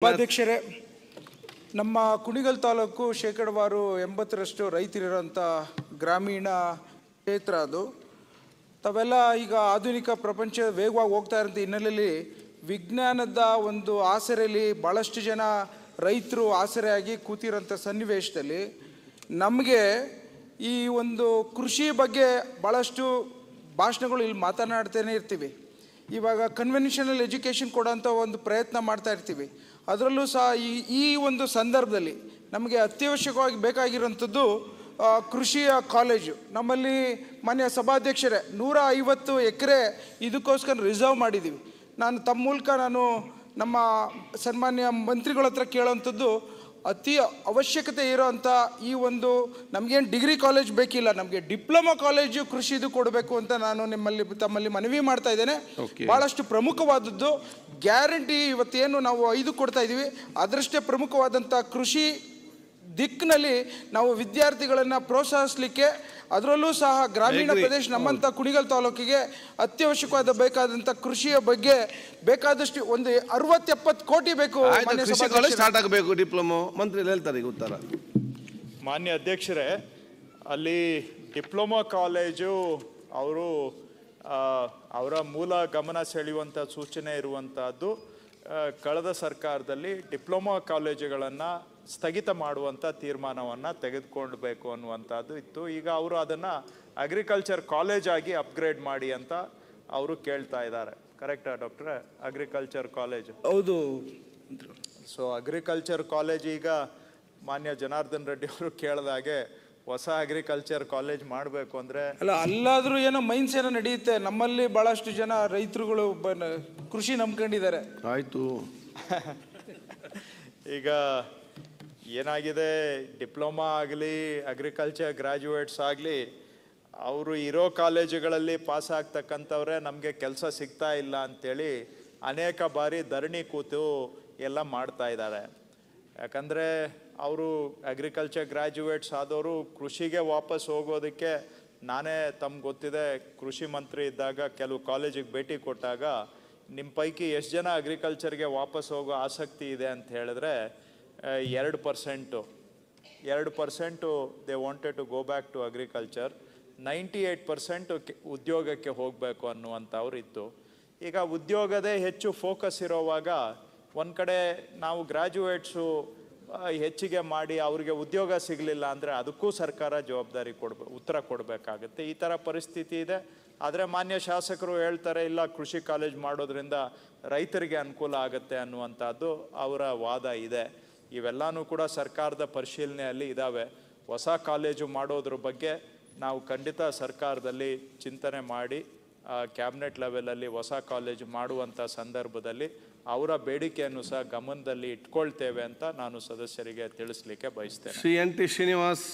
ಉಪಾಧ್ಯಕ್ಷರೇ ನಮ್ಮ ಕುಣಿಗಲ್ ತಾಲೂಕು ಶೇಕಡವಾರು ಎಂಬತ್ತರಷ್ಟು ರೈತರಿರೋಂಥ ಗ್ರಾಮೀಣ ಕ್ಷೇತ್ರ ಅದು ತಾವೆಲ್ಲ ಈಗ ಆಧುನಿಕ ಪ್ರಪಂಚ ವೇಗವಾಗಿ ಹೋಗ್ತಾ ಇರೋಂಥ ಹಿನ್ನೆಲೆಯಲ್ಲಿ ವಿಜ್ಞಾನದ ಒಂದು ಆಸರೆಯಲ್ಲಿ ಭಾಳಷ್ಟು ಜನ ರೈತರು ಆಸರೆಯಾಗಿ ಕೂತಿರೋಂಥ ಸನ್ನಿವೇಶದಲ್ಲಿ ನಮಗೆ ಈ ಒಂದು ಕೃಷಿ ಬಗ್ಗೆ ಭಾಳಷ್ಟು ಭಾಷಣಗಳು ಇಲ್ಲಿ ಮಾತನಾಡ್ತೇನೆ ಇರ್ತೀವಿ ಇವಾಗ ಕನ್ವೆನ್ಷನಲ್ ಎಜುಕೇಷನ್ ಕೊಡೋಂಥ ಒಂದು ಪ್ರಯತ್ನ ಮಾಡ್ತಾ ಇರ್ತೀವಿ ಅದರಲ್ಲೂ ಸಹ ಈ ಈ ಒಂದು ಸಂದರ್ಭದಲ್ಲಿ ನಮಗೆ ಅತ್ಯವಶ್ಯಕವಾಗಿ ಬೇಕಾಗಿರೋಂಥದ್ದು ಕೃಷಿಯ ಕಾಲೇಜು ನಮ್ಮಲ್ಲಿ ಮಾನ್ಯ ಸಭಾಧ್ಯಕ್ಷರೇ ನೂರ ಐವತ್ತು ಎಕರೆ ಇದಕ್ಕೋಸ್ಕರ ರಿಸರ್ವ್ ಮಾಡಿದ್ದೀವಿ ನಾನು ತಮ್ಮ ಮೂಲಕ ನಾನು ನಮ್ಮ ಸನ್ಮಾನ್ಯ ಮಂತ್ರಿಗಳ ಹತ್ರ ಕೇಳೋವಂಥದ್ದು ಅತಿ ಅವಶ್ಯಕತೆ ಅಂಥ ಈ ಒಂದು ನಮಗೇನು ಡಿಗ್ರಿ ಕಾಲೇಜ್ ಬೇಕಿಲ್ಲ ನಮಗೆ ಡಿಪ್ಲೊಮಾ ಕಾಲೇಜು ಕೃಷಿದು ಕೊಡಬೇಕು ಅಂತ ನಾನು ನಿಮ್ಮಲ್ಲಿ ತಮ್ಮಲ್ಲಿ ಮನವಿ ಮಾಡ್ತಾ ಇದ್ದೇನೆ ಭಾಳಷ್ಟು ಪ್ರಮುಖವಾದದ್ದು ಗ್ಯಾರಂಟಿ ಇವತ್ತೇನು ನಾವು ಐದು ಕೊಡ್ತಾ ಇದ್ದೀವಿ ಅದರಷ್ಟೇ ಪ್ರಮುಖವಾದಂಥ ಕೃಷಿ ದಿಕ್ಕಿನಲ್ಲಿ ನಾವು ವಿದ್ಯಾರ್ಥಿಗಳನ್ನು ಪ್ರೋತ್ಸಾಹಿಸಲಿಕ್ಕೆ ಅದರಲ್ಲೂ ಸಹ ಗ್ರಾಮೀಣ ಪ್ರದೇಶ ನಮ್ಮಂಥ ಕುಣಿಗಲ್ ತಾಲೂಕಿಗೆ ಅತ್ಯವಶ್ಯಕವಾದ ಬೇಕಾದಂಥ ಕೃಷಿಯ ಬಗ್ಗೆ ಬೇಕಾದಷ್ಟು ಒಂದು ಅರವತ್ತೆಪ್ಪತ್ತು ಕೋಟಿ ಬೇಕು ಸ್ಟಾರ್ಟ್ ಆಗಬೇಕು ಡಿಪ್ಲೊಮೊ ಮಂತ್ರಿ ಹೇಳ್ತಾರೆ ಈಗ ಉತ್ತರ ಮಾನ್ಯ ಅಧ್ಯಕ್ಷರೇ ಅಲ್ಲಿ ಡಿಪ್ಲೊಮಾ ಕಾಲೇಜು ಅವರು ಅವರ ಮೂಲ ಗಮನ ಸೆಳೆಯುವಂಥ ಸೂಚನೆ ಇರುವಂಥದ್ದು ಕಳೆದ ಸರ್ಕಾರದಲ್ಲಿ ಡಿಪ್ಲೊಮಾ ಕಾಲೇಜುಗಳನ್ನು ಸ್ಥಗಿತ ಮಾಡುವಂಥ ತೀರ್ಮಾನವನ್ನು ತೆಗೆದುಕೊಳ್ಬೇಕು ಅನ್ನುವಂಥದ್ದು ಇತ್ತು ಈಗ ಅವರು ಅದನ್ನು ಅಗ್ರಿಕಲ್ಚರ್ ಕಾಲೇಜ್ ಆಗಿ ಅಪ್ಗ್ರೇಡ್ ಮಾಡಿ ಅಂತ ಅವರು ಕೇಳ್ತಾ ಇದ್ದಾರೆ ಕರೆಕ್ಟಾ ಡಾಕ್ಟ್ರೆ ಅಗ್ರಿಕಲ್ಚರ್ ಕಾಲೇಜ್ ಹೌದು ಸೊ ಅಗ್ರಿಕಲ್ಚರ್ ಕಾಲೇಜ್ ಈಗ ಮಾನ್ಯ ಜನಾರ್ದನ್ ರೆಡ್ಡಿ ಅವರು ಕೇಳಿದಾಗೆ ಹೊಸ ಅಗ್ರಿಕಲ್ಚರ್ ಕಾಲೇಜ್ ಮಾಡಬೇಕು ಅಂದರೆ ಅಲ್ಲ ಅಲ್ಲಾದರೂ ಏನೋ ಮೈನ್ಸ್ ಏನೋ ನಡೆಯುತ್ತೆ ನಮ್ಮಲ್ಲಿ ಭಾಳಷ್ಟು ಜನ ರೈತರುಗಳು ಕೃಷಿ ನಂಬ್ಕೊಂಡಿದ್ದಾರೆ ಆಯಿತು ಈಗ ಏನಾಗಿದೆ ಡಿಪ್ಲೊಮಾ ಆಗಲಿ ಅಗ್ರಿಕಲ್ಚರ್ ಗ್ರ್ಯಾಜುಯೇಟ್ಸ್ ಆಗಲಿ ಅವರು ಇರೋ ಕಾಲೇಜುಗಳಲ್ಲಿ ಪಾಸ್ ನಮಗೆ ಕೆಲಸ ಸಿಗ್ತಾ ಇಲ್ಲ ಅಂಥೇಳಿ ಅನೇಕ ಬಾರಿ ಧರಣಿ ಕೂತು ಎಲ್ಲ ಮಾಡ್ತಾ ಇದ್ದಾರೆ ಯಾಕಂದರೆ ಅವರು ಅಗ್ರಿಕಲ್ಚರ್ ಗ್ರ್ಯಾಜುಯೇಟ್ಸ್ ಆದವರು ಕೃಷಿಗೆ ವಾಪಸ್ ಹೋಗೋದಕ್ಕೆ ನಾನೇ ತಮ್ಗೆ ಗೊತ್ತಿದೆ ಕೃಷಿ ಮಂತ್ರಿ ಇದ್ದಾಗ ಕೆಲವು ಕಾಲೇಜಿಗೆ ಭೇಟಿ ಕೊಟ್ಟಾಗ ನಿಮ್ಮ ಪೈಕಿ ಎಷ್ಟು ಜನ ಅಗ್ರಿಕಲ್ಚರ್ಗೆ ವಾಪಸ್ ಹೋಗೋ ಆಸಕ್ತಿ ಇದೆ ಅಂತ ಹೇಳಿದ್ರೆ ಎರಡು ಪರ್ಸೆಂಟು ಎರಡು percent they wanted to go back to agriculture ninety eight percent ಉದ್ಯೋಗಕ್ಕೆ ಹೋಗಬೇಕು ಅನ್ನುವಂಥವ್ರಿತ್ತು ಈಗ ಉದ್ಯೋಗದೇ ಹೆಚ್ಚು ಫೋಕಸ್ ಇರೋವಾಗ ಒಂದು ಕಡೆ ನಾವು ಗ್ರ್ಯಾಜುಯೇಟ್ಸು ಹೆಚ್ಚಿಗೆ ಮಾಡಿ ಅವರಿಗೆ ಉದ್ಯೋಗ ಸಿಗಲಿಲ್ಲ ಅಂದರೆ ಅದಕ್ಕೂ ಸರ್ಕಾರ ಜವಾಬ್ದಾರಿ ಕೊಡ್ಬೇ ಉತ್ತರ ಕೊಡಬೇಕಾಗತ್ತೆ ಈ ಥರ ಪರಿಸ್ಥಿತಿ ಇದೆ ಆದರೆ ಮಾನ್ಯ ಶಾಸಕರು ಹೇಳ್ತಾರೆ ಇಲ್ಲ ಕೃಷಿ ಕಾಲೇಜ್ ಮಾಡೋದ್ರಿಂದ ರೈತರಿಗೆ ಅನುಕೂಲ ಆಗುತ್ತೆ ಅನ್ನುವಂಥದ್ದು ಅವರ ವಾದ ಇದೆ ಇವೆಲ್ಲನೂ ಕೂಡ ಸರ್ಕಾರದ ಪರಿಶೀಲನೆಯಲ್ಲಿ ಇದ್ದಾವೆ ಹೊಸ ಕಾಲೇಜು ಮಾಡೋದ್ರ ಬಗ್ಗೆ ನಾವು ಖಂಡಿತ ಸರ್ಕಾರದಲ್ಲಿ ಚಿಂತನೆ ಮಾಡಿ ಕ್ಯಾಬಿನೆಟ್ ಲೆವೆಲಲ್ಲಿ ಹೊಸ ಕಾಲೇಜು ಮಾಡುವಂಥ ಸಂದರ್ಭದಲ್ಲಿ ಅವರ ಬೇಡಿಕೆಯನ್ನು ಸಹ ಗಮನದಲ್ಲಿ ಇಟ್ಕೊಳ್ತೇವೆ ಅಂತ ನಾನು ಸದಸ್ಯರಿಗೆ ತಿಳಿಸ್ಲಿಕ್ಕೆ ಬಯಸ್ತೇನೆ ಶ್ರೀ ಎನ್ ಟಿ ಶ್ರೀನಿವಾಸ್